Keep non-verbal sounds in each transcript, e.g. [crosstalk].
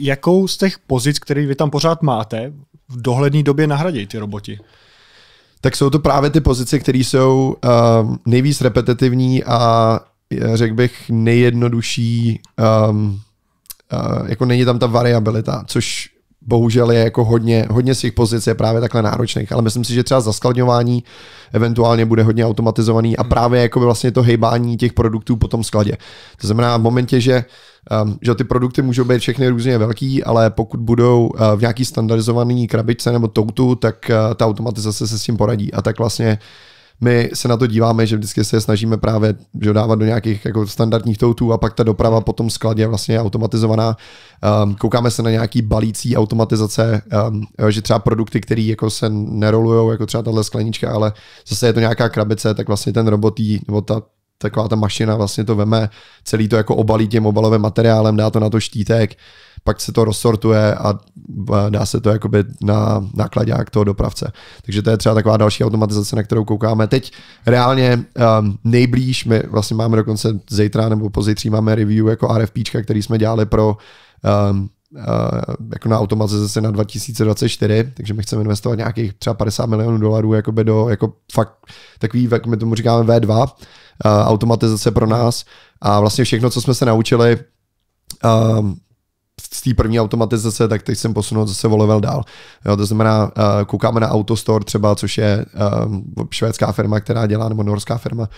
jakou z těch pozic, které vy tam pořád máte, v dohledné době nahradí ty roboti? Tak jsou to právě ty pozice, které jsou uh, nejvíc repetitivní a eh, řekl bych nejjednodušší, um, uh, jako není tam ta variabilita, což bohužel je jako hodně, hodně z těch pozic je právě takhle náročných, ale myslím si, že třeba zaskladňování eventuálně bude hodně automatizovaný a hmm. právě jako by vlastně to hejbání těch produktů po tom skladě. To znamená v momentě, že Um, že ty produkty můžou být všechny různě velký, ale pokud budou uh, v nějaký standardizovaný krabičce nebo toutu, tak uh, ta automatizace se s tím poradí. A tak vlastně my se na to díváme, že vždycky se snažíme právě že dávat do nějakých jako standardních toutů a pak ta doprava po tom skladě vlastně je automatizovaná. Um, koukáme se na nějaký balící automatizace, um, že třeba produkty, které jako se nerolujou, jako třeba tahle sklenička, ale zase je to nějaká krabice, tak vlastně ten robot jí, nebo ta taková ta mašina vlastně to veme, celý to jako obalí tím obalovým materiálem, dá to na to štítek, pak se to rozsortuje a dá se to jakoby na jak toho dopravce. Takže to je třeba taková další automatizace, na kterou koukáme. Teď reálně um, nejblíž, my vlastně máme dokonce zítra nebo pozítří máme review jako RFP, který jsme dělali pro um, jako na automatizaci na 2024, takže my chceme investovat nějakých třeba 50 milionů dolarů jakoby do jako fakt takový, jak my tomu říkáme V2, automatizace pro nás a vlastně všechno, co jsme se naučili, z té první automatizace, tak teď jsem posunul zase o level dál. Jo, to znamená, uh, koukáme na Autostore třeba, což je uh, švédská firma, která dělá, nebo norská firma,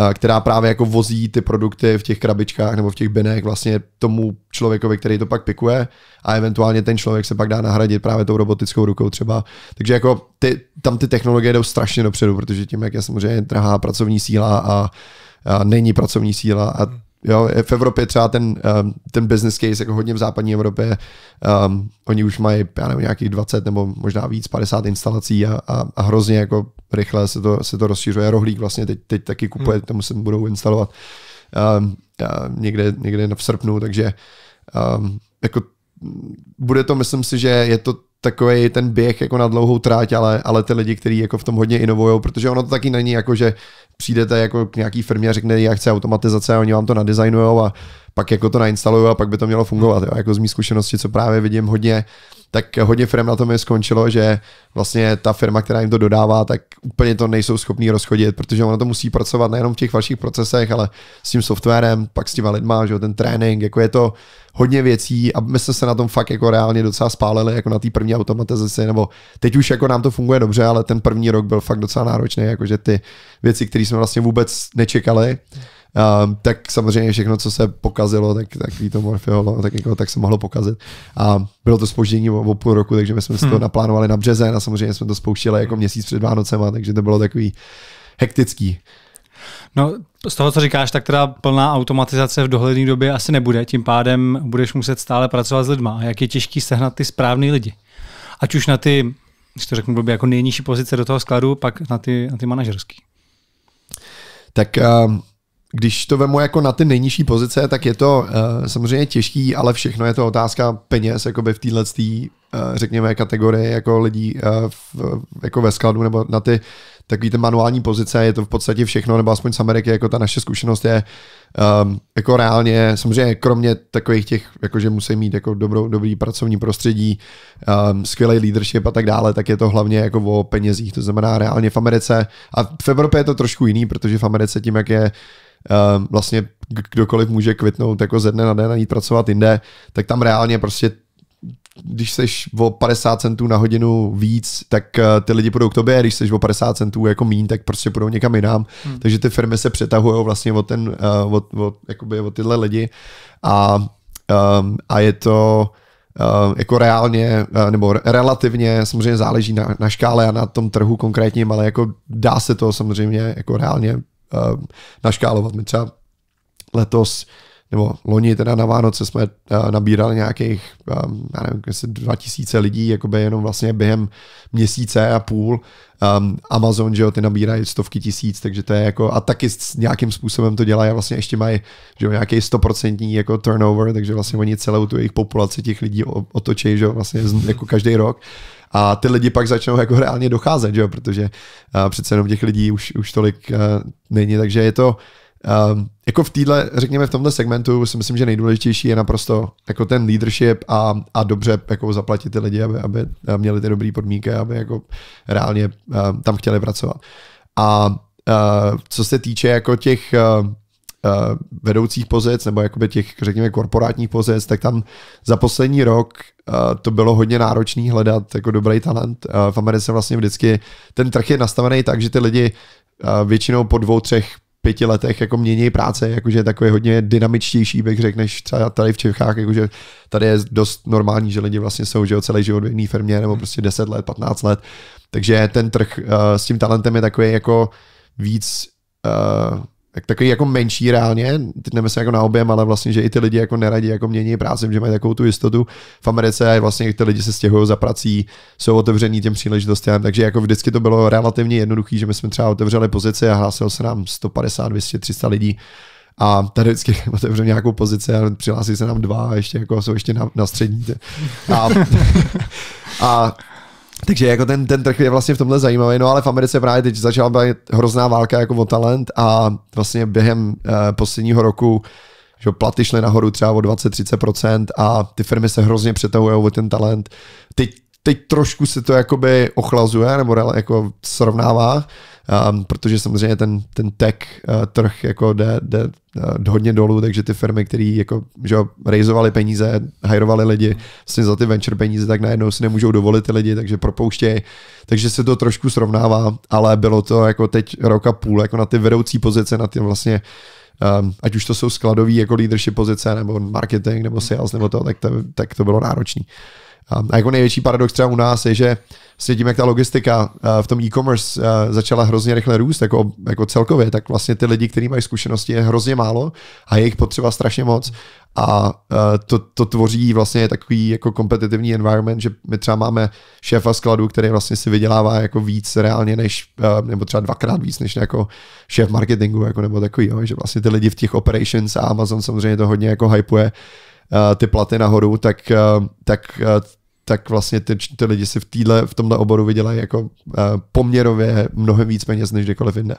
uh, která právě jako vozí ty produkty v těch krabičkách nebo v těch binech vlastně tomu člověkovi, který to pak pikuje a eventuálně ten člověk se pak dá nahradit právě tou robotickou rukou třeba. Takže jako ty, tam ty technologie jdou strašně dopředu, protože tím, jak je samozřejmě drahá pracovní síla a, a není pracovní síla a Jo, v Evropě třeba ten, um, ten business case, jako hodně v západní Evropě, um, oni už mají, já nevím, nějakých 20 nebo možná víc, 50 instalací a, a, a hrozně jako rychle se to, se to rozšířuje. Rohlík vlastně teď, teď taky kupuje, hmm. tomu se budou instalovat um, někde, někde v srpnu, takže um, jako bude to, myslím si, že je to takový ten běh jako na dlouhou tráť, ale, ale ty lidi, kteří jako v tom hodně inovují, protože ono to taky není jako, že přijdete jako k nějaký firmě a řekne, já chci automatizace a oni vám to nadizajnujou a pak jako to nainstaluju a pak by to mělo fungovat. Jo. Jako z mý zkušenosti, co právě vidím hodně, tak hodně firm na tom je skončilo, že vlastně ta firma, která jim to dodává, tak úplně to nejsou schopní rozchodit, protože ona to musí pracovat nejenom v těch vašich procesech, ale s tím softwarem, pak s těma lidma, že jo, ten trénink, jako je to hodně věcí a my jsme se na tom fakt jako reálně docela spálili, jako na té první automatizaci, nebo teď už jako nám to funguje dobře, ale ten první rok byl fakt docela náročný, jakože ty věci, které jsme vlastně vůbec nečekali, Um, tak samozřejmě všechno, co se pokazilo, tak, tak to Morfeolo, no, tak, jako, tak se mohlo pokazit. A bylo to spoždění o, o půl roku, takže my jsme hmm. si to hmm. naplánovali na březen a samozřejmě jsme to spouštěli jako měsíc před Vánocema, takže to bylo takový hektický. No, z toho, co říkáš, tak teda plná automatizace v dohledné době asi nebude, tím pádem budeš muset stále pracovat s lidma. A jak je těžký sehnat ty správný lidi. Ať už na ty, když to řeknu blbě, jako nejnižší pozice do toho skladu, pak na ty, na ty manažerský. Tak um, když to vemu jako na ty nejnižší pozice, tak je to uh, samozřejmě těžký, ale všechno je to otázka peněz jako by v téhle uh, eh, řekněme kategorii jako lidí uh, v, jako ve skladu nebo na ty takový ty manuální pozice, je to v podstatě všechno, nebo aspoň z Ameriky, jako ta naše zkušenost je um, jako reálně, samozřejmě kromě takových těch, jako že musí mít jako dobrou, dobrý pracovní prostředí, um, ehm, skvělý leadership a tak dále, tak je to hlavně jako o penězích, to znamená reálně v Americe a v Evropě je to trošku jiný, protože v Americe tím, jak je Ehm, vlastně kdokoliv může kvitnout jako ze dne na den a jít pracovat jinde, tak tam reálně prostě když seš o 50 centů na hodinu víc, tak eh, ty lidi půjdou k tobě, když seš o 50 centů jako mín, tak prostě půjdou někam jinam. Hmm. Takže ty firmy se přetahují vlastně o, ten, o, eh, o, jakoby o tyhle lidi a, ehm, a je to eh, jako reálně, nebo relativně, samozřejmě záleží na, na škále a na tom trhu konkrétním, ale jako dá se to samozřejmě jako reálně uh, naškálovat. My třeba letos nebo loni teda na Vánoce jsme eh, nabírali nějakých, ehm, já nevím, jestli 2000 lidí, jakoby jenom vlastně během měsíce a půl. Ehm, Amazon, že jo, ty nabírají stovky tisíc, takže to je jako, a taky s nějakým způsobem to dělají vlastně ještě mají, že jo, nějaký stoprocentní jako turnover, takže vlastně oni celou tu jejich populaci těch lidí otočí, že jo, vlastně jako každý rok a ty lidi pak začnou jako reálně docházet, že jo? protože uh, přece jenom těch lidí už, už tolik uh, není, takže je to Um, jako v týdle, řekněme v tomhle segmentu si myslím, že nejdůležitější je naprosto jako ten leadership a, a dobře jako zaplatit ty lidi, aby, aby měli ty dobré podmínky, aby jako reálně uh, tam chtěli pracovat. A uh, co se týče jako těch uh, Eh, vedoucích pozic nebo jakoby těch, řekněme, korporátních pozic, tak tam za poslední rok eh, to bylo hodně náročné hledat jako dobrý talent. Eh, v Americe vlastně vždycky ten trh je nastavený tak, že ty lidi většinou po dvou, třech pěti letech jako mění práce, jakože je takový hodně dynamičtější, bych řekl, než třeba tady v Čechách, jakože tady je dost normální, že lidi vlastně jsou že celý život v jedné firmě nebo hmm. prostě 10 let, 15 let, takže ten trh uh, s tím talentem je takový jako víc uh, tak takový jako menší reálně, teď se jako na objem, ale vlastně, že i ty lidi jako neradí jako mění práci, že mají takovou tu jistotu v Americe a vlastně ty lidi se stěhují za prací, jsou otevření těm příležitostem, takže jako vždycky to bylo relativně jednoduché, že my jsme třeba otevřeli pozici a hlásil se nám 150, 200, 300 lidí a tady vždycky [laughs] otevřu nějakou pozici a přihlásí se nám dva a ještě jako jsou ještě na, na střední. A, [laughs] a takže jako ten, ten trh je vlastně v tomhle zajímavý, no ale v Americe právě teď začala být hrozná válka jako o talent a vlastně během uh, posledního roku že platy šly nahoru třeba o 20-30% a ty firmy se hrozně přetahují o ten talent. Teď teď trošku se to jakoby ochlazuje nebo jako srovnává, um, protože samozřejmě ten, ten tech uh, trh jako jde, jde uh, hodně dolů, takže ty firmy, které jako, že rejzovaly peníze, hajrovali lidi vlastně za ty venture peníze, tak najednou si nemůžou dovolit ty lidi, takže propouštějí. Takže se to trošku srovnává, ale bylo to jako teď roka půl, jako na ty vedoucí pozice, na ty vlastně Um, ať už to jsou skladové jako leadership pozice, nebo marketing, nebo sales, nebo to, tak to, tak to bylo náročné. A jako největší paradox třeba u nás je, že vlastně tím, jak ta logistika v tom e-commerce začala hrozně rychle růst, jako, jako celkově, tak vlastně ty lidi, kteří mají zkušenosti, je hrozně málo a je jich potřeba strašně moc. A to, to tvoří vlastně takový jako kompetitivní environment, že my třeba máme šéfa skladu, který vlastně si vydělává jako víc reálně než, nebo třeba dvakrát víc než jako šéf marketingu, jako nebo takový, jo, že vlastně ty lidi v těch operations a Amazon samozřejmě to hodně jako hypuje, Eh, ty platy nahoru, tak, eh, tak eh, tak vlastně ty, ty lidi si v, týhle, v tomhle oboru vydělají jako poměrově mnohem víc peněz než kdekoliv jinde.